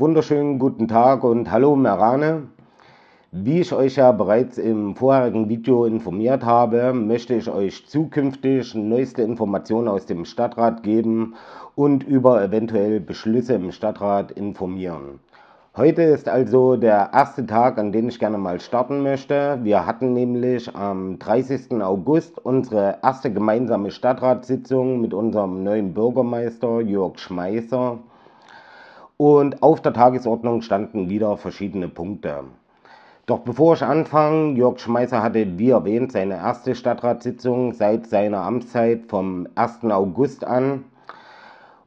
Wunderschönen guten Tag und hallo Merane. Wie ich euch ja bereits im vorherigen Video informiert habe, möchte ich euch zukünftig neueste Informationen aus dem Stadtrat geben und über eventuell Beschlüsse im Stadtrat informieren. Heute ist also der erste Tag, an dem ich gerne mal starten möchte. Wir hatten nämlich am 30. August unsere erste gemeinsame Stadtratssitzung mit unserem neuen Bürgermeister Jörg Schmeißer und auf der Tagesordnung standen wieder verschiedene Punkte. Doch bevor ich anfange, Jörg Schmeisser hatte, wie erwähnt, seine erste Stadtratssitzung seit seiner Amtszeit vom 1. August an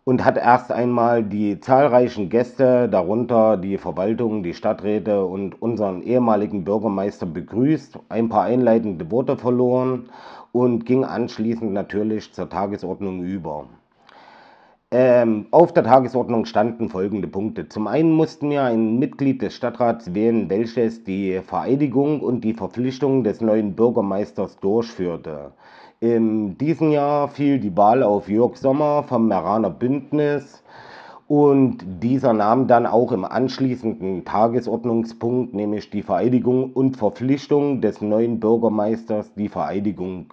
und hat erst einmal die zahlreichen Gäste, darunter die Verwaltung, die Stadträte und unseren ehemaligen Bürgermeister begrüßt, ein paar einleitende Worte verloren und ging anschließend natürlich zur Tagesordnung über. Ähm, auf der Tagesordnung standen folgende Punkte. Zum einen mussten wir ein Mitglied des Stadtrats wählen, welches die Vereidigung und die Verpflichtung des neuen Bürgermeisters durchführte. In diesem Jahr fiel die Wahl auf Jörg Sommer vom Meraner Bündnis und dieser nahm dann auch im anschließenden Tagesordnungspunkt, nämlich die Vereidigung und Verpflichtung des neuen Bürgermeisters, die Vereidigung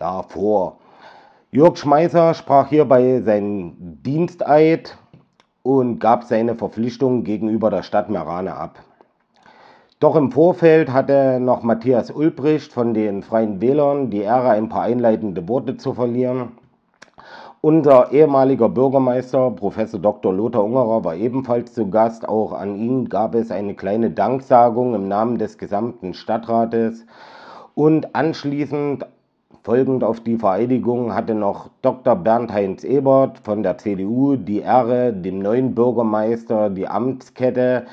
ja, vor. Jörg Schmeisser sprach hierbei seinen Diensteid und gab seine Verpflichtungen gegenüber der Stadt Merane ab. Doch im Vorfeld hatte noch Matthias Ulbricht von den Freien Wählern die Ehre, ein paar einleitende Worte zu verlieren. Unser ehemaliger Bürgermeister, Professor Dr. Lothar Ungerer, war ebenfalls zu Gast. Auch an ihn gab es eine kleine Danksagung im Namen des gesamten Stadtrates. Und anschließend Folgend auf die Vereidigung hatte noch Dr. Bernd-Heinz Ebert von der CDU die Ehre, dem neuen Bürgermeister die Amtskette,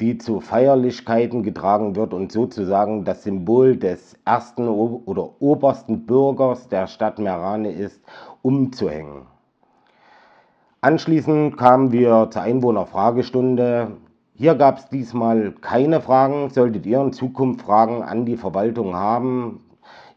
die zu Feierlichkeiten getragen wird und sozusagen das Symbol des ersten oder obersten Bürgers der Stadt Merane ist, umzuhängen. Anschließend kamen wir zur Einwohnerfragestunde. Hier gab es diesmal keine Fragen. Solltet ihr in Zukunft Fragen an die Verwaltung haben,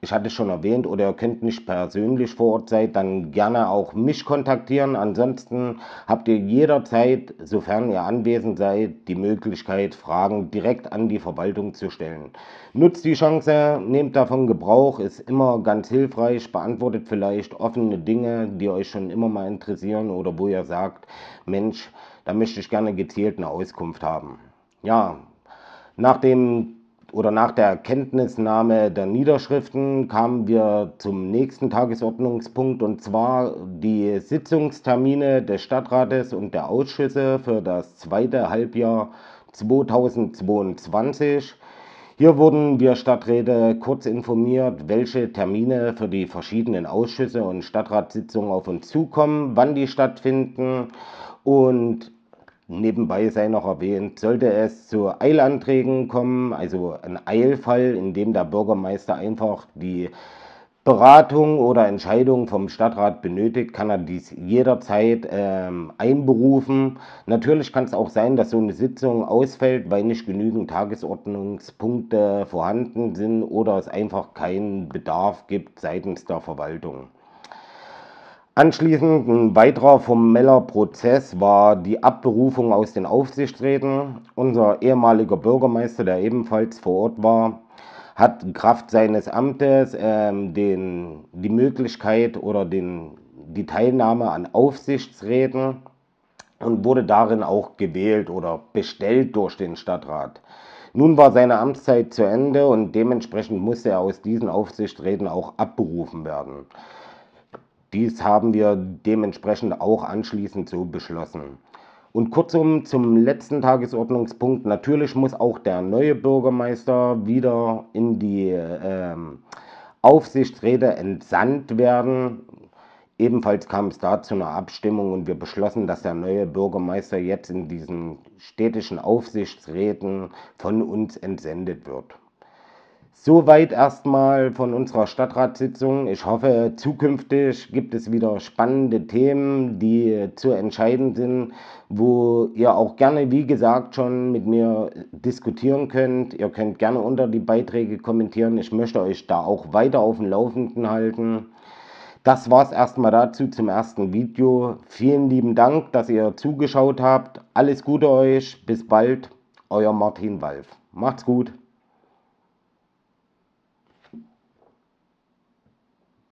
ich hatte es schon erwähnt, oder ihr könnt nicht persönlich vor Ort sein, dann gerne auch mich kontaktieren. Ansonsten habt ihr jederzeit, sofern ihr anwesend seid, die Möglichkeit, Fragen direkt an die Verwaltung zu stellen. Nutzt die Chance, nehmt davon Gebrauch, ist immer ganz hilfreich, beantwortet vielleicht offene Dinge, die euch schon immer mal interessieren oder wo ihr sagt, Mensch, da möchte ich gerne gezielt eine Auskunft haben. Ja, nach dem oder nach der Kenntnisnahme der Niederschriften kamen wir zum nächsten Tagesordnungspunkt und zwar die Sitzungstermine des Stadtrates und der Ausschüsse für das zweite Halbjahr 2022. Hier wurden wir Stadträte kurz informiert, welche Termine für die verschiedenen Ausschüsse und Stadtratssitzungen auf uns zukommen, wann die stattfinden und Nebenbei sei noch erwähnt, sollte es zu Eilanträgen kommen, also ein Eilfall, in dem der Bürgermeister einfach die Beratung oder Entscheidung vom Stadtrat benötigt, kann er dies jederzeit ähm, einberufen. Natürlich kann es auch sein, dass so eine Sitzung ausfällt, weil nicht genügend Tagesordnungspunkte vorhanden sind oder es einfach keinen Bedarf gibt seitens der Verwaltung. Anschließend ein weiterer formeller Prozess war die Abberufung aus den Aufsichtsräten. Unser ehemaliger Bürgermeister, der ebenfalls vor Ort war, hat Kraft seines Amtes ähm, den, die Möglichkeit oder den, die Teilnahme an Aufsichtsräten und wurde darin auch gewählt oder bestellt durch den Stadtrat. Nun war seine Amtszeit zu Ende und dementsprechend musste er aus diesen Aufsichtsräten auch abberufen werden. Dies haben wir dementsprechend auch anschließend so beschlossen. Und kurzum zum letzten Tagesordnungspunkt. Natürlich muss auch der neue Bürgermeister wieder in die äh, Aufsichtsräte entsandt werden. Ebenfalls kam es da zu einer Abstimmung und wir beschlossen, dass der neue Bürgermeister jetzt in diesen städtischen Aufsichtsräten von uns entsendet wird. Soweit erstmal von unserer Stadtratssitzung. Ich hoffe, zukünftig gibt es wieder spannende Themen, die zu entscheiden sind, wo ihr auch gerne, wie gesagt, schon mit mir diskutieren könnt. Ihr könnt gerne unter die Beiträge kommentieren. Ich möchte euch da auch weiter auf dem Laufenden halten. Das war es erstmal dazu zum ersten Video. Vielen lieben Dank, dass ihr zugeschaut habt. Alles Gute euch. Bis bald. Euer Martin Walf. Macht's gut.